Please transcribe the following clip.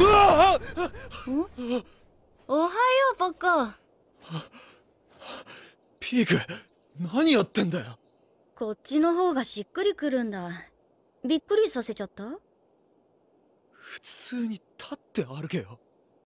あおはようパカピーク何やってんだよこっちの方がしっくりくるんだびっくりさせちゃった普通に立って歩けよ